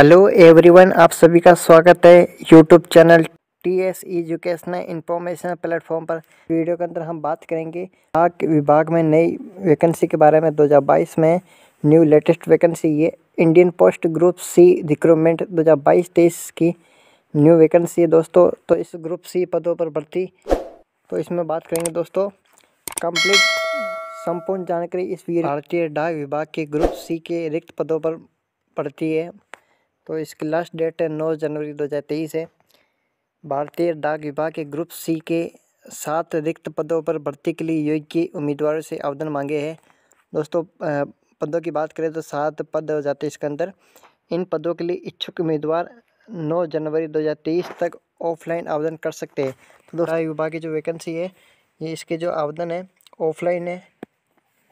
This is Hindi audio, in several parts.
हेलो एवरीवन आप सभी का स्वागत है YouTube channel T S educational information platform पर वीडियो के अंदर हम बात करेंगे डाक विभाग में नई वैकेंसी के बारे में 2022 में न्यू लेटेस्ट वैकेंसी ये Indian post group C recruitment 2022 बाईस की न्यू वैकेंसी है दोस्तों तो इस ग्रुप सी पदों पर भर्ती तो इसमें बात करेंगे दोस्तों कंप्लीट संपूर्ण जानकारी इस भारतीय डाक विभाग के ग्रुप सी के रिक्त पदों पर पड़ती है तो इसकी लास्ट डेट है नौ जनवरी दो हज़ार तेईस है भारतीय डाक विभाग के ग्रुप सी के सात रिक्त पदों पर भर्ती के लिए योग्य उम्मीदवारों से आवेदन मांगे हैं दोस्तों पदों की बात करें तो सात पद हो जाते इसके अंदर इन पदों के लिए इच्छुक उम्मीदवार नौ जनवरी दो हज़ार तेईस तक ऑफलाइन आवेदन कर सकते हैं तो दोस्तों विभाग की जो वैकेंसी है ये इसके जो आवेदन है ऑफलाइन है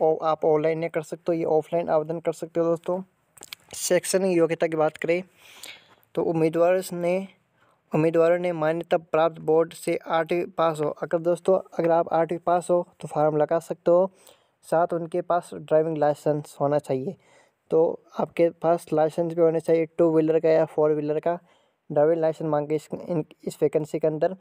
और आप ऑनलाइन नहीं कर सकते हो ये ऑफलाइन आवेदन कर सकते हो दोस्तों सेक्शन योग्यता की बात करें तो उम्मीदवार ने उम्मीदवारों ने मान्यता प्राप्त बोर्ड से आठवीं पास हो अगर दोस्तों अगर आप आठवीं पास हो तो फार्म लगा सकते हो साथ उनके पास ड्राइविंग लाइसेंस होना चाहिए तो आपके पास लाइसेंस भी होना चाहिए टू व्हीलर का या फोर व्हीलर का ड्राइविंग लाइसेंस मांगे इस इस वैकेंसी के अंदर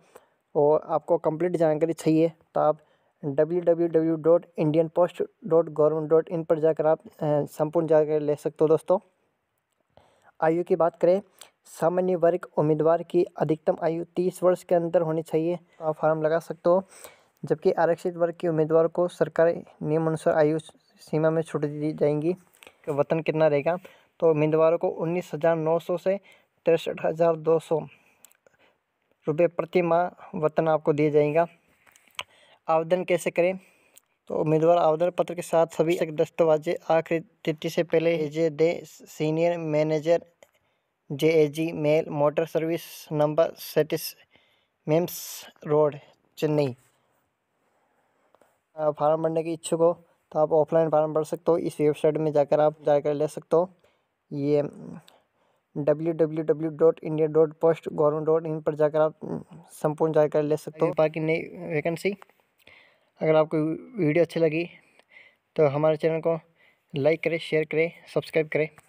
और आपको कंप्लीट जानकारी चाहिए तो आप W W W dot Indian post government in पर जाकर आप संपूर्ण जानकारी ले सकते हो दोस्तों आयु की बात करें सामान्य वर्ग उम्मीदवार की अधिकतम आयु तीस वर्ष के अंदर होनी चाहिए आप फॉर्म लगा सकते हो जबकि आरक्षित वर्ग के उम्मीदवार को सरकारी नियमानुसार आयु सीमा में छूट दी जाएंगी कि वतन कितना रहेगा तो उम्मीदवारों को उन्नीस हज़ार नौ सौ से तिरसठ हज़ार दो सौ रुपये प्रति माह वतन आपको दिया जाएगा आवेदन कैसे करें तो उम्मीदवार आवेदन पत्र के साथ सभी दस्तावेज आखिरी तिथि से पहले भेजे दें senior manager J A G mail motor service number सेटिस मेम्स रोड चेन्नई फार्म भरने के इच्छुक हो तो आप ऑफलाइन फार्म भर सकते हो इस वेबसाइट में जाकर आप जाकर ले सकते हो ये W W W dot India dot post government dot in पर जाकर आप संपूर्ण जानकारी ले सकते हो बाकी नई वैकेंसी अगर आपको वीडियो अच्छी लगी तो हमारे चैनल को लाइक करें शेयर करें सब्सक्राइब करें